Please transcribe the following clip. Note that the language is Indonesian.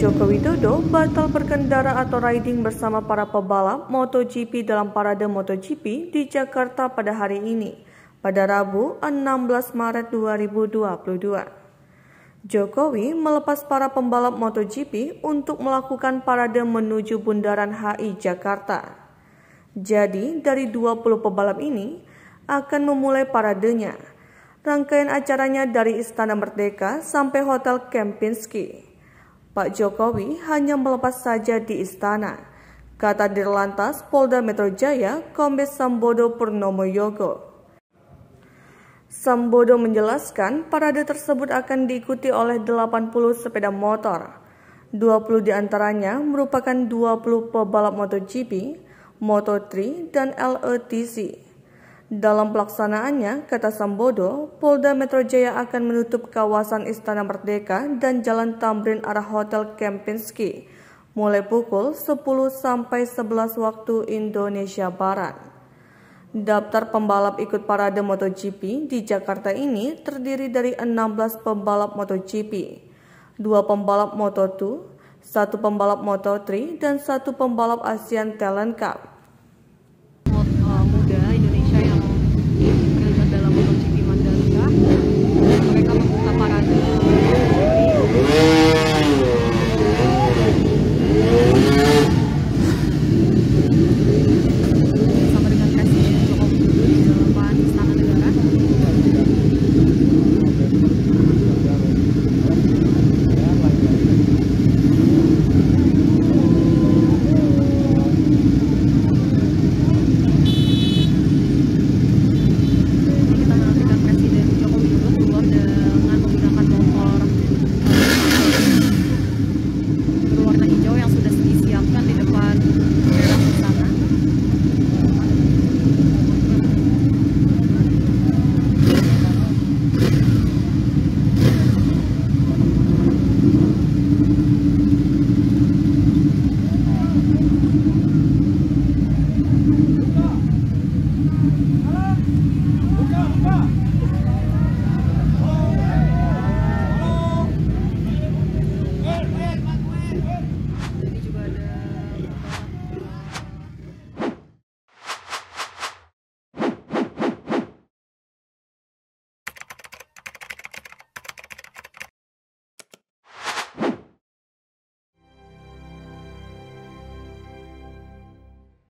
Joko Widodo batal berkendara atau riding bersama para pebalap MotoGP dalam parade MotoGP di Jakarta pada hari ini, pada Rabu 16 Maret 2022. Jokowi melepas para pembalap MotoGP untuk melakukan parade menuju Bundaran HI Jakarta. Jadi, dari 20 pebalap ini akan memulai paradenya. Rangkaian acaranya dari Istana Merdeka sampai Hotel Kempinski. Pak Jokowi hanya melepas saja di istana. Kata Dirlantas Polda Metro Jaya, Kombes Sambodo Purnomo Yogo. Sambodo menjelaskan parade tersebut akan diikuti oleh 80 sepeda motor. 20 diantaranya merupakan 20 pebalap MotoGP, Moto3, dan LETC. Dalam pelaksanaannya, kata Sambodo, Polda Metro Jaya akan menutup kawasan Istana Merdeka dan Jalan Tamrin arah Hotel Kempinski mulai pukul 10 sampai 11 waktu Indonesia Barat. Daftar pembalap ikut parade MotoGP di Jakarta ini terdiri dari 16 pembalap MotoGP, 2 pembalap Moto2, 1 pembalap Moto3, dan 1 pembalap ASEAN Talent Cup.